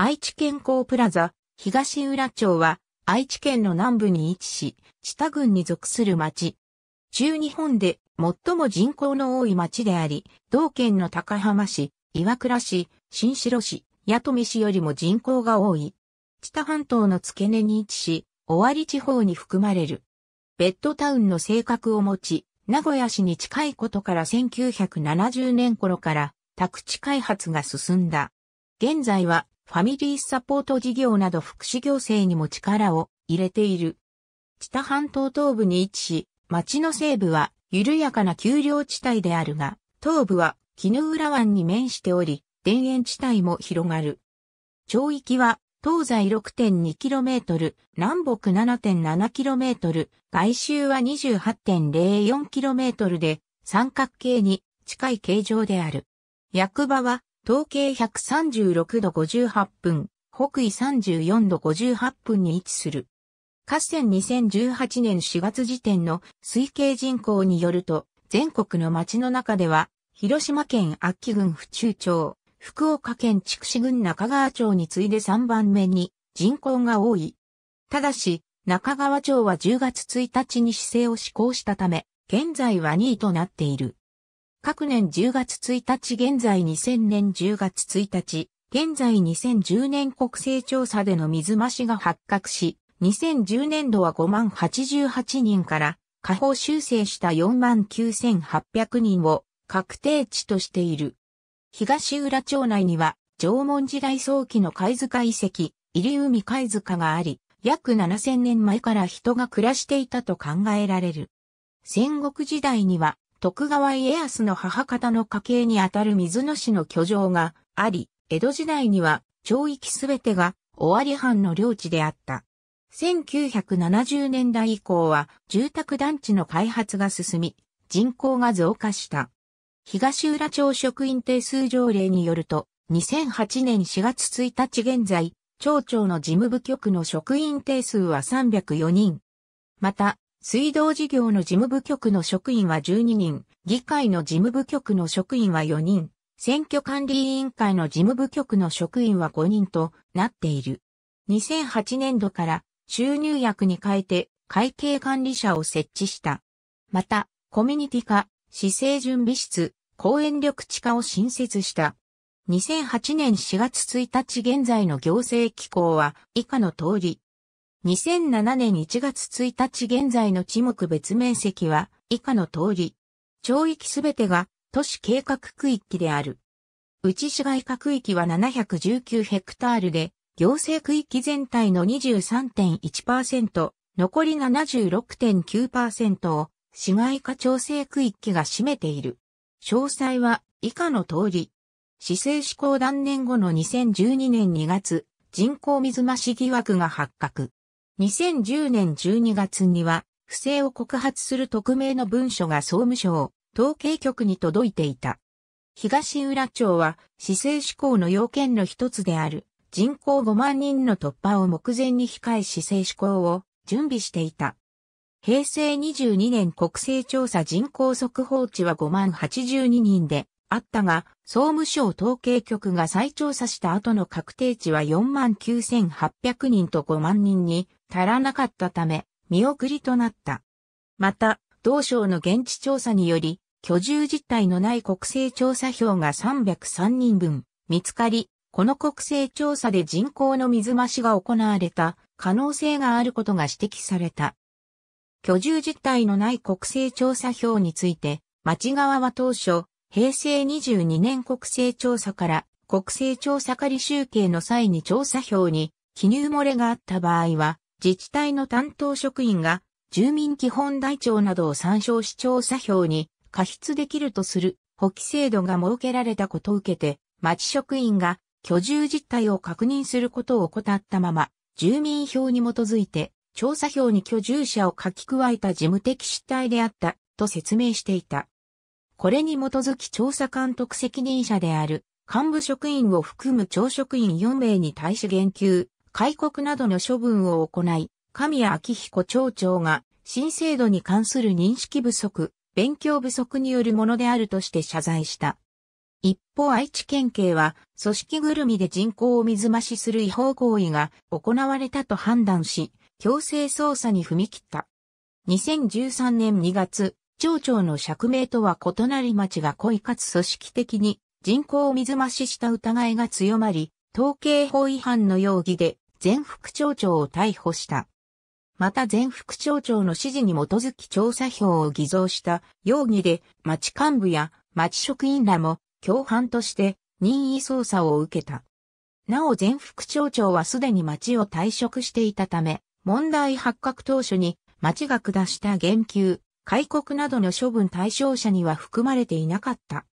愛知県港プラザ、東浦町は、愛知県の南部に位置し、知多郡に属する町。中日本で最も人口の多い町であり、同県の高浜市、岩倉市、新城市、八富市よりも人口が多い。知多半島の付け根に位置し、尾張地方に含まれる。ベッドタウンの性格を持ち、名古屋市に近いことから1970年頃から宅地開発が進んだ。現在はファミリーサポート事業など福祉行政にも力を入れている。知多半島東部に位置し、町の西部は緩やかな丘陵地帯であるが、東部は絹浦湾に面しており、田園地帯も広がる。町域は東西 6.2km、南北 7.7km、外周は 28.04km で三角形に近い形状である。役場は東経136度58分、北緯34度58分に位置する。合戦2018年4月時点の推計人口によると、全国の町の中では、広島県秋郡府中町、福岡県筑紫郡中川町に次いで3番目に人口が多い。ただし、中川町は10月1日に市政を施行したため、現在は2位となっている。各年10月1日現在2000年10月1日、現在2010年国勢調査での水増しが発覚し、2010年度は5万88人から下方修正した4万9800人を確定値としている。東浦町内には縄文時代早期の貝塚遺跡、入海貝塚があり、約7000年前から人が暮らしていたと考えられる。戦国時代には徳川家康の母方の家系にあたる水野氏の居城があり、江戸時代には町域すべてが尾張藩の領地であった。1970年代以降は住宅団地の開発が進み、人口が増加した。東浦町職員定数条例によると、2008年4月1日現在、町長の事務部局の職員定数は304人。また、水道事業の事務部局の職員は12人、議会の事務部局の職員は4人、選挙管理委員会の事務部局の職員は5人となっている。2008年度から収入薬に変えて会計管理者を設置した。また、コミュニティ化、市政準備室、公園緑地化を新設した。2008年4月1日現在の行政機構は以下の通り、2007年1月1日現在の地目別面積は以下の通り。町域すべてが都市計画区域である。内市街化区域は719ヘクタールで、行政区域全体の23.1%、残り76.9%を市街化調整区域が占めている。詳細は以下の通り。市政施行断念後の2012年2月、人口水増し疑惑が発覚。2010年12月には、不正を告発する匿名の文書が総務省、統計局に届いていた。東浦町は、市政施行の要件の一つである、人口5万人の突破を目前に控え市政施行を準備していた。平成22年国勢調査人口速報値は5万82人であったが、総務省統計局が再調査した後の確定値は4万9800人と5万人に足らなかったため、見送りとなった。また、同省の現地調査により、居住実態のない国勢調査票が303人分見つかり、この国勢調査で人口の水増しが行われた可能性があることが指摘された。居住実態のない国勢調査票について、町側は当初、平成22年国勢調査から国勢調査仮集計の際に調査票に記入漏れがあった場合は、自治体の担当職員が住民基本台帳などを参照し調査票に加筆できるとする補機制度が設けられたことを受けて、町職員が居住実態を確認することを怠ったまま、住民票に基づいて調査票に居住者を書き加えた事務的失態であったと説明していた。これに基づき調査監督責任者である幹部職員を含む町職員4名に対し言及。開国などの処分を行い、神谷明彦町長が新制度に関する認識不足、勉強不足によるものであるとして謝罪した。一方愛知県警は組織ぐるみで人口を水増しする違法行為が行われたと判断し、強制捜査に踏み切った。2013年2月、町長の釈明とは異なり町が故意かつ組織的に人口を水増しした疑いが強まり、統計法違反の容疑で前副町長を逮捕した。また前副町長の指示に基づき調査票を偽造した容疑で町幹部や町職員らも共犯として任意捜査を受けた。なお前副町長はすでに町を退職していたため、問題発覚当初に町が下した言及、戒告などの処分対象者には含まれていなかった。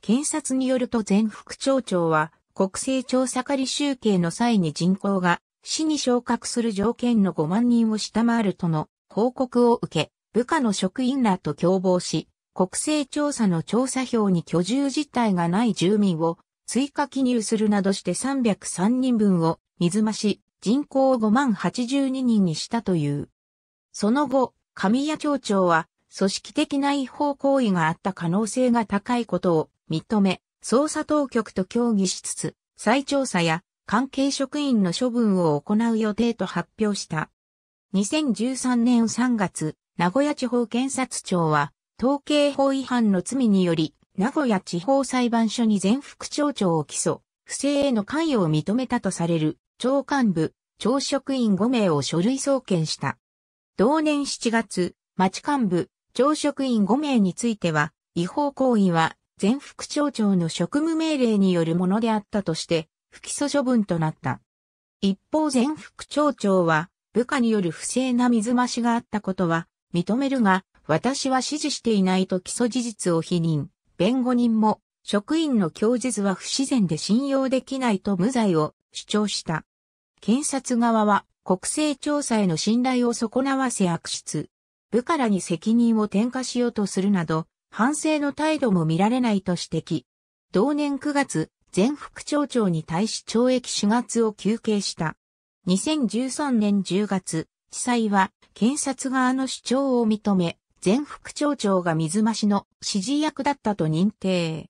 検察によると前副町長は国勢調査仮集計の際に人口が市に昇格する条件の5万人を下回るとの報告を受け、部下の職員らと共謀し、国勢調査の調査票に居住実態がない住民を追加記入するなどして303人分を水増し、人口を5万82人にしたという。その後、神谷町長は組織的な違法行為があった可能性が高いことを認め、捜査当局と協議しつつ、再調査や関係職員の処分を行う予定と発表した。2013年3月、名古屋地方検察庁は、統計法違反の罪により、名古屋地方裁判所に全副町長を起訴、不正への関与を認めたとされる、長幹部、長職員5名を書類送検した。同年7月、町幹部、長職員5名については、違法行為は前副町長の職務命令によるものであったとして、不起訴処分となった。一方前副町長は、部下による不正な水増しがあったことは、認めるが、私は指示していないと基礎事実を否認。弁護人も、職員の供述は不自然で信用できないと無罪を主張した。検察側は、国勢調査への信頼を損なわせ悪質。部下らに責任を転嫁しようとするなど、反省の態度も見られないと指摘。同年9月、前副町長に対し懲役4月を求刑した。2013年10月、地裁は検察側の主張を認め、前副町長が水増しの指示役だったと認定。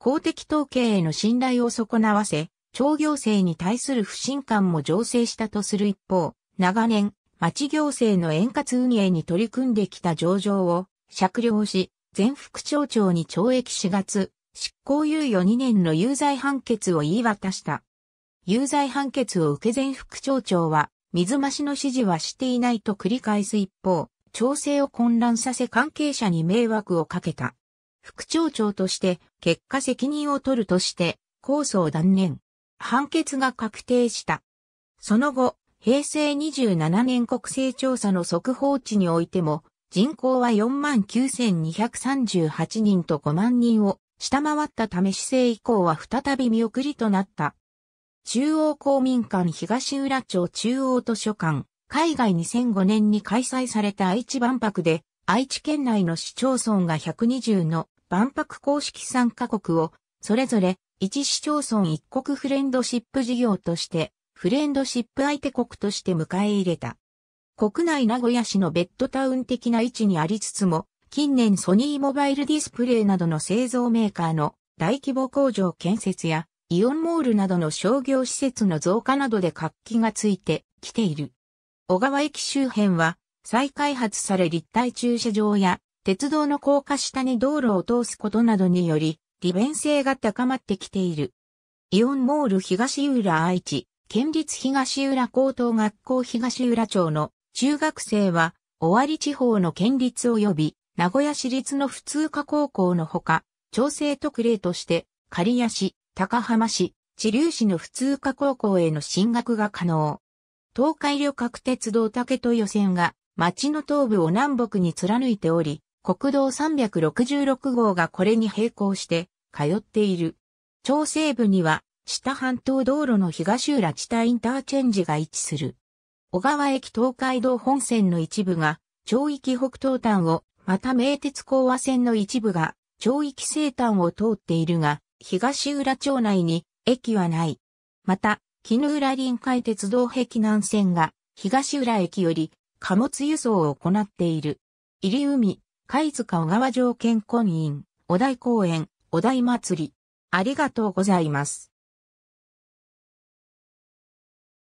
公的統計への信頼を損なわせ、町行政に対する不信感も醸成したとする一方、長年、町行政の円滑運営に取り組んできた上場を、酌量し、前副町長に懲役4月、執行猶予2年の有罪判決を言い渡した。有罪判決を受け前副町長は、水増しの指示はしていないと繰り返す一方、調整を混乱させ関係者に迷惑をかけた。副町長として、結果責任を取るとして、控訴を断念。判決が確定した。その後、平成27年国勢調査の速報値においても、人口は49,238人と5万人を下回ったため市政以降は再び見送りとなった。中央公民館東浦町中央図書館、海外2005年に開催された愛知万博で、愛知県内の市町村が120の万博公式参加国を、それぞれ一市町村一国フレンドシップ事業として、フレンドシップ相手国として迎え入れた。国内名古屋市のベッドタウン的な位置にありつつも、近年ソニーモバイルディスプレイなどの製造メーカーの大規模工場建設やイオンモールなどの商業施設の増加などで活気がついてきている。小川駅周辺は再開発され立体駐車場や鉄道の高架下に道路を通すことなどにより利便性が高まってきている。イオンモール東浦愛知、県立東浦高等学校東浦町の中学生は、尾張地方の県立及び、名古屋市立の普通科高校のほか、調整特例として、刈谷市、高浜市、地流市の普通科高校への進学が可能。東海旅客鉄道竹予選が、町の東部を南北に貫いており、国道366号がこれに並行して通っている。調整部には、下半島道路の東浦地帯インターチェンジが位置する。小川駅東海道本線の一部が、町域北東端を、また名鉄港和線の一部が、町域西端を通っているが、東浦町内に駅はない。また、絹浦臨海鉄道壁南線が、東浦駅より貨物輸送を行っている。入海、貝塚小川城県婚姻、お台公園、お台祭り。ありがとうございます。